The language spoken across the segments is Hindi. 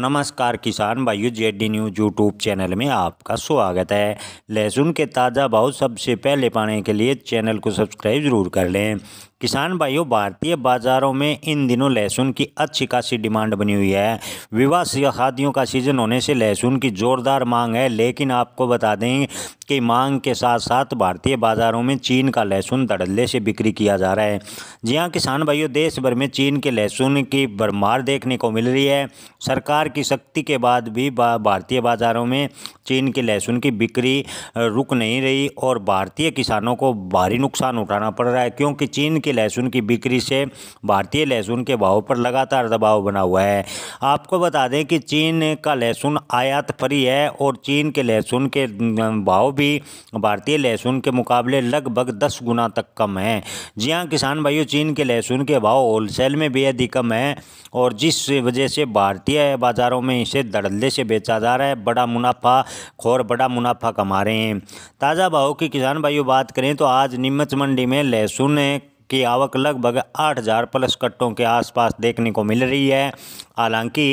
नमस्कार किसान भाइयों जेडी न्यूज यूट्यूब चैनल में आपका स्वागत है लहसुन के ताज़ा भाव सबसे पहले पाने के लिए चैनल को सब्सक्राइब जरूर कर लें किसान भाइयों भारतीय बाजारों में इन दिनों लहसुन की अच्छी खासी डिमांड बनी हुई है विवाह शादियों का सीजन होने से लहसुन की ज़ोरदार मांग है लेकिन आपको बता दें कि मांग के साथ साथ भारतीय बाज़ारों में चीन का लहसुन धड़ल्ले से बिक्री किया जा रहा है जी हाँ किसान भाइयों देश भर में चीन के लहसुन की भरमार देखने को मिल रही है सरकार की सख्ती के बाद भी भारतीय बाज़ारों में चीन के लहसुन की बिक्री रुक नहीं रही और भारतीय किसानों को भारी नुकसान उठाना पड़ रहा है क्योंकि चीन के लहसुन की बिक्री से भारतीय लहसुन के भाव पर लगातार दबाव बना हुआ है आपको बता दें कि चीन का लहसुन आयात फ्री है और चीन के लहसुन के भाव भी भारतीय लहसुन के मुकाबले लगभग दस गुना तक कम है जी हाँ किसान भाइयों चीन के लहसुन के भाव होलसेल में बेहद ही कम है और जिस वजह से भारतीय बाज़ारों में इसे धड़ल्ले से बेचा जा रहा है बड़ा मुनाफा खोर बड़ा मुनाफा कमा रहे हैं ताज़ा भाव की किसान भाइयों बात करें तो आज नीमच मंडी में लहसुन की आवक लगभग 8000 प्लस कट्टों के आसपास देखने को मिल रही है हालांकि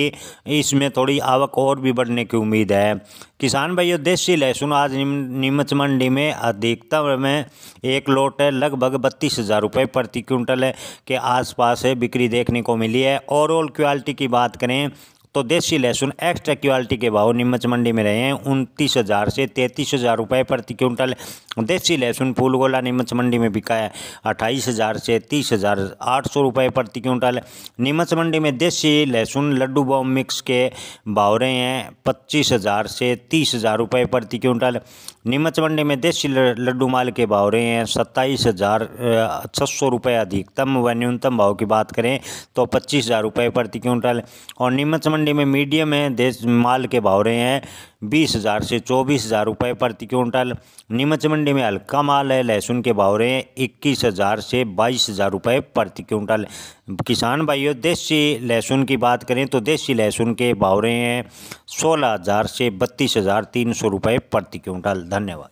इसमें थोड़ी आवक और भी बढ़ने की उम्मीद है किसान भाइयों देसी लहसुन आज नीमच मंडी में अधिकतम में एक लोट लगभग बत्तीस हज़ार रुपये प्रति क्विंटल के आसपास बिक्री देखने को मिली है ओवरऑल क्वालिटी की बात करें तो देसी लहसुन एक्स्ट्रा क्वालिटी के भाव नीमच मंडी में रहे हैं उनतीस हज़ार से तैंतीस हज़ार रुपये प्रति क्विंटल देसी लहसुन फूल गोला नीमच मंडी में बिका है अट्ठाईस हज़ार से तीस हज़ार आठ सौ रुपये प्रति क्विंटल नीमच मंडी में देसी लहसुन लड्डू बॉम मिक्स के भाव रहे हैं पच्चीस हज़ार से तीस हज़ार रुपये प्रति क्विंटल नीमच मंडी में देसी लड्डू माल के भाव रहे हैं सत्ताईस हज़ार छः सौ रुपये अधिकतम व न्यूनतम भाव की बात करें तो पच्चीस हज़ार रुपये प्रति क्विंटल और नीमच मंडी में मीडियम है देश माल के भाव रहे हैं बीस हज़ार से चौबीस हज़ार रुपये प्रति क्विंटल नीमच मंडी में हल्का माल है लहसुन के भाव रहे हैं इक्कीस हज़ार से बाईस हज़ार रुपये प्रति क्विंटल किसान भाइयों देसी लहसुन की बात करें तो देसी लहसुन के भाव रहे हैं सोलह हज़ार से बत्तीस हज़ार तीन सौ रुपये प्रति क्विंटल धन्यवाद